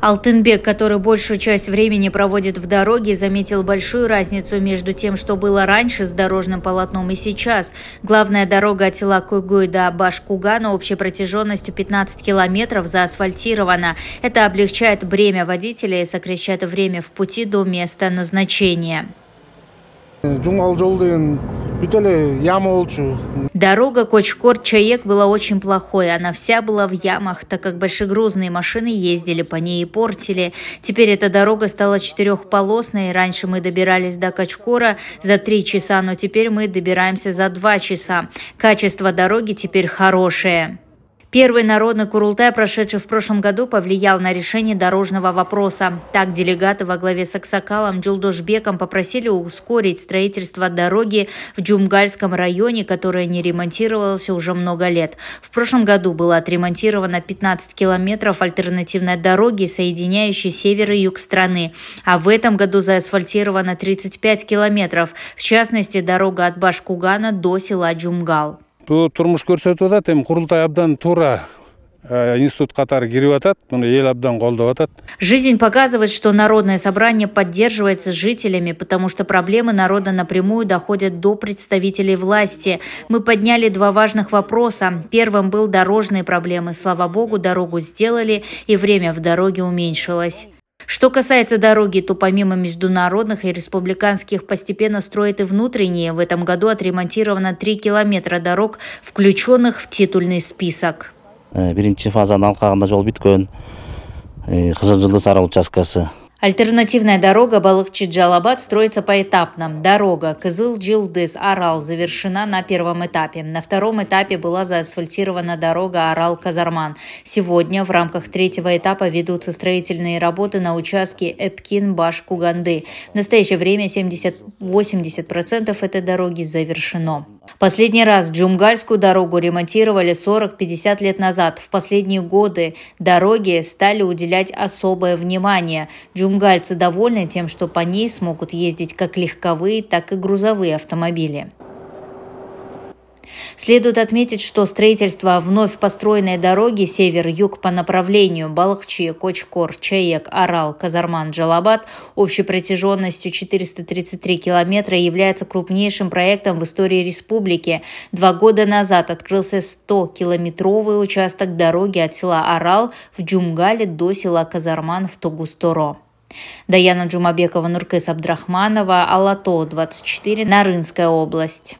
Алтынбек, который большую часть времени проводит в дороге, заметил большую разницу между тем, что было раньше с дорожным полотном и сейчас. Главная дорога от села Кугуй до Башкугана общей протяженностью 15 километров заасфальтирована. Это облегчает бремя водителя и сокращает время в пути до места назначения. Дорога Кочкор-Чаек была очень плохой. Она вся была в ямах, так как большегрузные машины ездили по ней и портили. Теперь эта дорога стала четырехполосной. Раньше мы добирались до Кочкора за три часа, но теперь мы добираемся за два часа. Качество дороги теперь хорошее. Первый народный курултай, прошедший в прошлом году, повлиял на решение дорожного вопроса. Так делегаты во главе с Аксакалом Джулдошбеком попросили ускорить строительство дороги в Джумгальском районе, которая не ремонтировалась уже много лет. В прошлом году было отремонтировано 15 километров альтернативной дороги, соединяющей север и юг страны. А в этом году заасфальтировано 35 километров, в частности, дорога от Башкугана до села Джумгал турмуш көрсөтүп атат эми курултай абдан туура э, институт катары кирип атат муну эл абдан колдоп атат жизнь показывает что народное собрание поддерживается жителями потому что проблемы народа напрямую доходят до представителей власти мы подняли два важных вопроса первым был дорожные проблемы слава богу дорогу сделали и время в дороге уменьшилось что касается дороги, то помимо международных и республиканских постепенно строят и внутренние. В этом году отремонтировано 3 километра дорог, включенных в титульный список. Э, Биринчи фазаның алқағында жол біткен. Қызылжылды э, сары Альтернативная дорога Балыкчи-Джалабад строится поэтапно. Дорога Кызыл-Джилдыс-Арал завершена на первом этапе. На втором этапе была заасфальтирована дорога Арал-Казарман. Сегодня в рамках третьего этапа ведутся строительные работы на участке Эпкин-Баш-Куганды. В настоящее время 70-80% этой дороги завершено. Последний раз Джумгальскую дорогу ремонтировали 40-50 лет назад. В последние годы дороге стали уделять особое внимание. Джумгальцы довольны тем, что по ней смогут ездить как легковые, так и грузовые автомобили. Следует отметить, что строительство вновь построенной дороги север-юг по направлению Балахчи, Кочкор, Чаек, Арал, Казарман, Джалабад общей протяженностью 433 километра является крупнейшим проектом в истории республики. Два года назад открылся 100-километровый участок дороги от села Арал в Джумгале до села Казарман в Тогусторо. Даяна Джумабекова, Нуркес Абдрахманова, Алато, 24, Нарынская область.